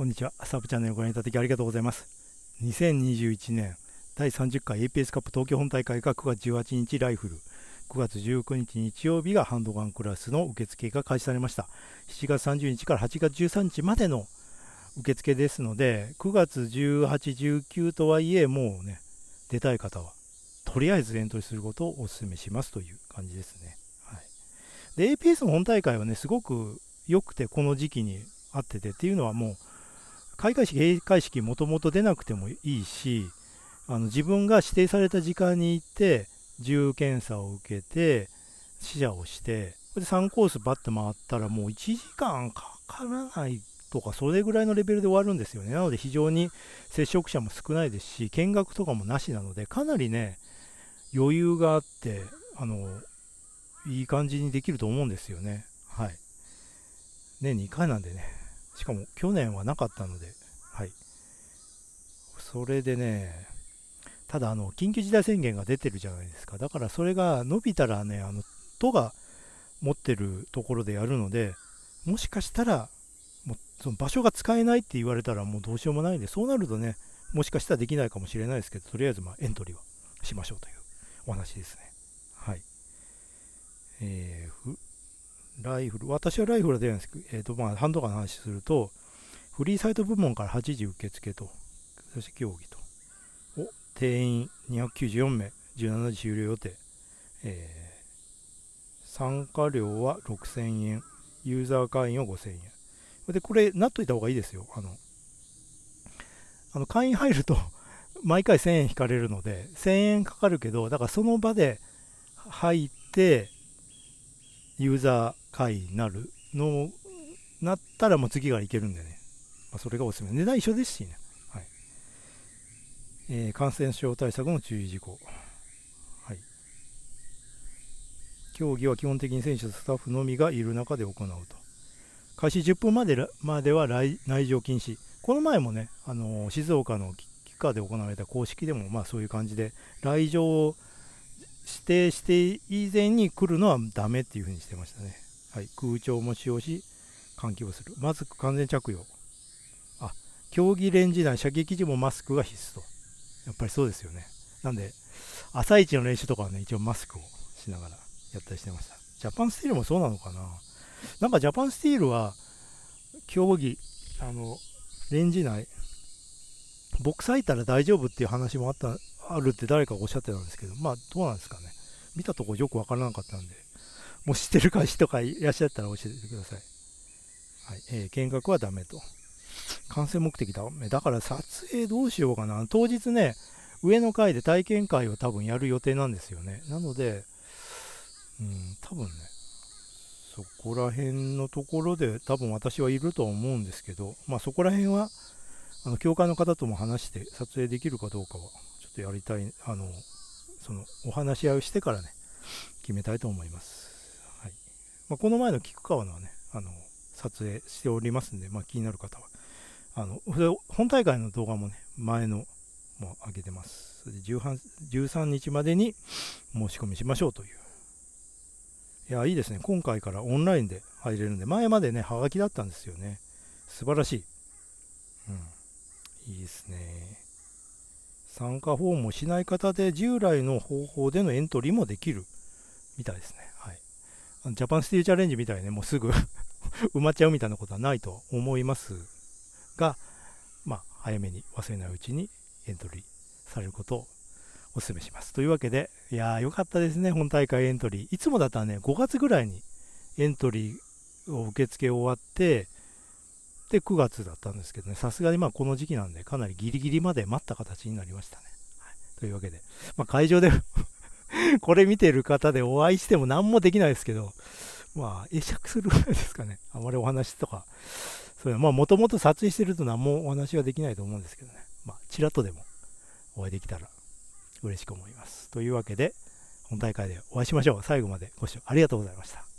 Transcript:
こんにちは。サブチャンネルをご覧いただきありがとうございます。2021年第30回 APS カップ東京本大会が9月18日ライフル、9月19日日曜日がハンドガンクラスの受付が開始されました。7月30日から8月13日までの受付ですので、9月18、19とはいえ、もうね、出たい方は、とりあえずエントリーすることをお勧めしますという感じですね。はい、で、APS の本大会はね、すごく良くて、この時期に合っててっていうのはもう、開会式閉会式もともと出なくてもいいしあの自分が指定された時間に行って自由検査を受けて試写をしてで3コースバッと回ったらもう1時間かからないとかそれぐらいのレベルで終わるんですよねなので非常に接触者も少ないですし見学とかもなしなのでかなりね余裕があってあのいい感じにできると思うんですよねはい年2回なんでねしかも去年はなかったのでそれでね、ただあの、緊急事態宣言が出てるじゃないですか。だからそれが伸びたらね、あの、都が持ってるところでやるので、もしかしたら、もうその場所が使えないって言われたらもうどうしようもないんで、そうなるとね、もしかしたらできないかもしれないですけど、とりあえずまエントリーはしましょうというお話ですね。はい。えー、ライフル、私はライフルは出ないんですけど、えっ、ー、と、まあ、ハンドガンの話すると、フリーサイト部門から8時受付と。そして競技と。お定員294名、17時終了予定。えー、参加料は6000円、ユーザー会員は5000円。で、これ、なっといた方がいいですよ。あの、あの会員入ると毎回1000円引かれるので、1000円かかるけど、だからその場で入って、ユーザー会員になるのなったらもう次がいけるんでね、まあ、それがおすすめ値段一緒ですしねえー、感染症対策の注意事項、はい、競技は基本的に選手とスタッフのみがいる中で行うと開始10分までまでは来内場禁止この前もね、あのー、静岡のキッで行われた公式でも、まあ、そういう感じで来場を指定して以前に来るのはダメっていうふうにしてましたね、はい、空調も使用し換気をするマスク完全着用あ競技レンジ内射撃時もマスクが必須とやっぱりそうですよね。なんで、朝一の練習とかはね、一応マスクをしながらやったりしてました。ジャパンスティールもそうなのかななんかジャパンスティールは、競技、あの、レンジ内、ボクいたら大丈夫っていう話もあった、あるって誰かがおっしゃってたんですけど、まあ、どうなんですかね。見たとこよくわからなかったんで、もう知ってる会社とかいらっしゃったら教えてください。はい、えー、見学はダメと。完成目的だめだから撮影どうしようかな当日ね上の階で体験会を多分やる予定なんですよねなのでうん多分ねそこら辺のところで多分私はいるとは思うんですけどまあそこら辺はあの教会の方とも話して撮影できるかどうかはちょっとやりたいあのそのお話し合いをしてからね決めたいと思います、はいまあ、この前の菊川のはねあの撮影しておりますんで、まあ、気になる方はあの本大会の動画もね、前のも上げてます。13日までに申し込みしましょうという。いや、いいですね。今回からオンラインで入れるんで、前までね、はがきだったんですよね。素晴らしい。うん。いいですね。参加フォームをしない方で、従来の方法でのエントリーもできるみたいですね。はい。ジャパンスティーチャレンジみたいにね、もうすぐ 埋まっちゃうみたいなことはないと思いますが、まあ、早めに忘れないうちにエントリーされることをお勧めします。というわけで、いやー、よかったですね、本大会エントリー。いつもだったらね、5月ぐらいにエントリーを受付終わって、で、9月だったんですけどね、さすがにまあこの時期なんで、かなりギリギリまで待った形になりましたね。はい、というわけで、まあ、会場で これ見てる方でお会いしても何もできないですけど、まあ、会釈するぐらいですかね。あまりお話とかそういうの、まあ、もともと撮影してると何もお話はできないと思うんですけどね、まあ、ちらっとでもお会いできたら嬉しく思います。というわけで、本大会でお会いしましょう。最後までご視聴ありがとうございました。